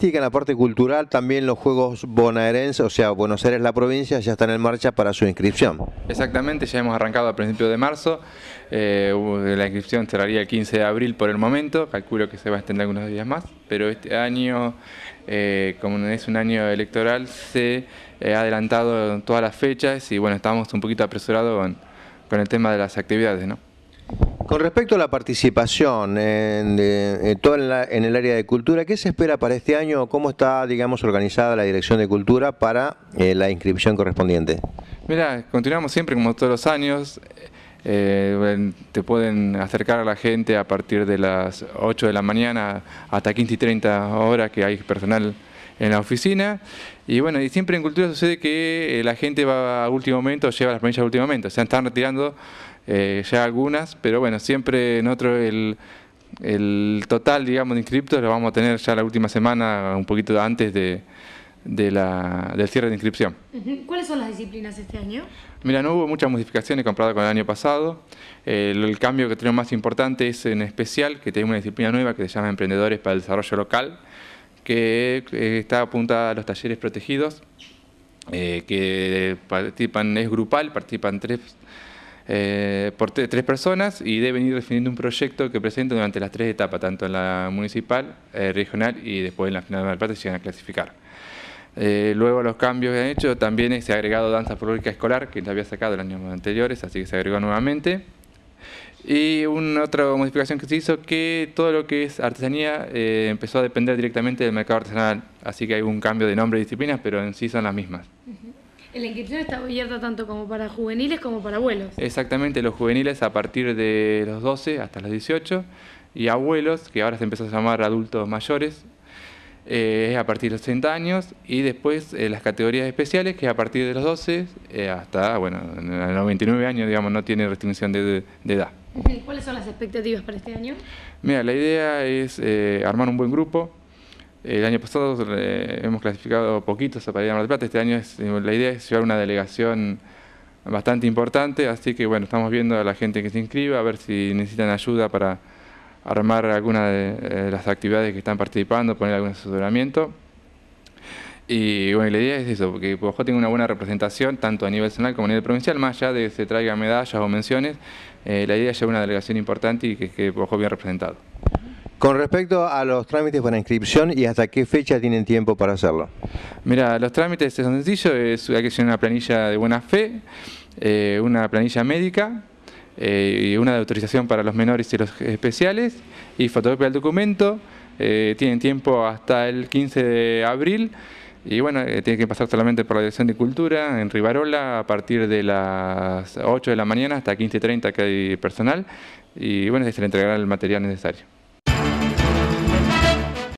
en la parte cultural, también los Juegos Bonaerenses, o sea, Buenos Aires, la provincia, ya están en marcha para su inscripción. Exactamente, ya hemos arrancado a principios de marzo. Eh, la inscripción cerraría el 15 de abril por el momento, calculo que se va a extender algunos días más, pero este año, eh, como es un año electoral, se ha adelantado todas las fechas y bueno, estamos un poquito apresurados con, con el tema de las actividades, ¿no? Con respecto a la participación en, todo el área de cultura, ¿qué se espera para este año? ¿Cómo está, digamos, organizada la Dirección de Cultura para eh, la inscripción correspondiente? Mira, continuamos siempre como todos los años. Eh, te pueden acercar a la gente a partir de las 8 de la mañana hasta 15 y 30 horas que hay personal en la oficina. Y bueno, y siempre en cultura sucede que eh, la gente va a último momento, lleva las planillas a último momento. O sea, están retirando eh, ya algunas, pero bueno, siempre en otro el, total, digamos, de inscriptos lo vamos a tener ya la última semana, un poquito antes de, del cierre de inscripción. ¿Cuáles son las disciplinas este año? Mira, no hubo muchas modificaciones comparadas con el año pasado. El, cambio que tenemos más importante es en especial que tenemos una disciplina nueva que se llama Emprendedores para el Desarrollo Local, que eh, está apuntada a los talleres protegidos, eh, que participan, es grupal, participan tres eh, por tres personas y deben ir definiendo un proyecto que presenten durante las tres etapas, tanto en la municipal, eh, regional y después en la final de la parte si llegan a clasificar. Eh, luego los cambios que han hecho, también se ha agregado danza folclórica escolar, que ya había sacado los año anteriores, así que se agregó nuevamente. Y una otra modificación que se hizo, que todo lo que es artesanía empezó a depender directamente del mercado artesanal, así que hay un cambio de nombre y disciplinas, pero en sí son las mismas. La inscripción está abierta tanto como para juveniles como para abuelos. Exactamente, los juveniles a partir de los 12 hasta los 18 y abuelos, que ahora se empezó a llamar adultos mayores, eh, es a partir de los 60 años y después eh, las categorías especiales que a partir de los 12 eh, hasta, bueno, los 99 años, digamos, no tiene restricción de, de edad. ¿Cuáles son las expectativas para este año? Mira, la idea es armar un buen grupo, el año pasado eh, hemos clasificado poquitos a de Mar del Plata. Este año es, la idea es llevar una delegación bastante importante, así que bueno, estamos viendo a la gente que se inscriba, a ver si necesitan ayuda para armar alguna de eh, las actividades que están participando, poner algún asesoramiento. Y bueno, la idea es eso, que Pujó tenga una buena representación, tanto a nivel nacional como a nivel provincial, más allá de que se traigan medallas o menciones, eh, la idea es llevar una delegación importante y que, que bien representado. Con respecto a los trámites para inscripción y hasta qué fecha tienen tiempo para hacerlo. Mira, los trámites son sencillos, es, hay que hacer una planilla de buena fe, eh, una planilla médica, eh, y una de autorización para los menores y los especiales, y fotocopia del documento, eh, tienen tiempo hasta el 15 de abril, y bueno, tiene que pasar solamente por la Dirección de Cultura en Rivarola a partir de las 8 de la mañana hasta 15.30 que hay personal, y bueno, se le entregará el material necesario.